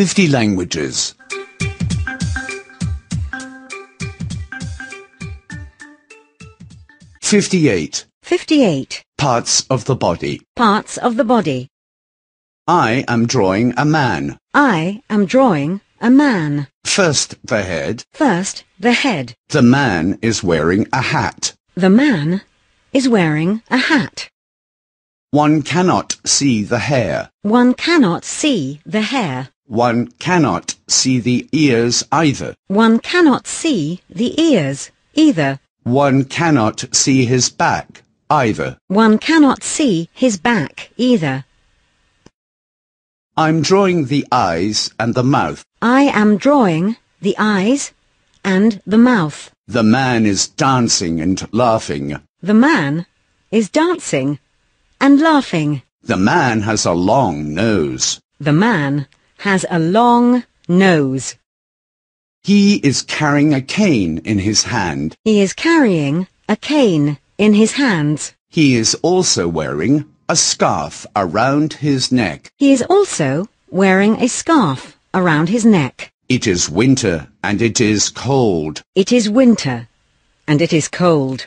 50 languages. 58. 58. Parts of the body. Parts of the body. I am drawing a man. I am drawing a man. First the head. First the head. The man is wearing a hat. The man is wearing a hat. One cannot see the hair. One cannot see the hair. One cannot see the ears either. One cannot see the ears either. One cannot see his back either. One cannot see his back either. I'm drawing the eyes and the mouth. I am drawing the eyes and the mouth. The man is dancing and laughing. The man is dancing and laughing. The man has a long nose. The man has a long nose. He is carrying a cane in his hand. He is carrying a cane in his hands. He is also wearing a scarf around his neck. He is also wearing a scarf around his neck. It is winter and it is cold. It is winter and it is cold.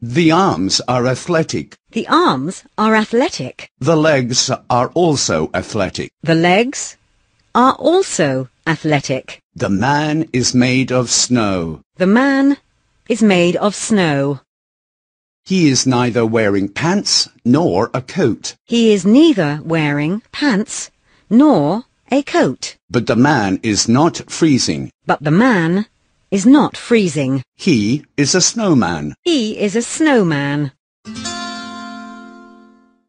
The arms are athletic. The arms are athletic. The legs are also athletic. The legs are also athletic. The man is made of snow. The man is made of snow. He is neither wearing pants nor a coat. He is neither wearing pants nor a coat. But the man is not freezing. But the man is not freezing. He is a snowman. He is a snowman.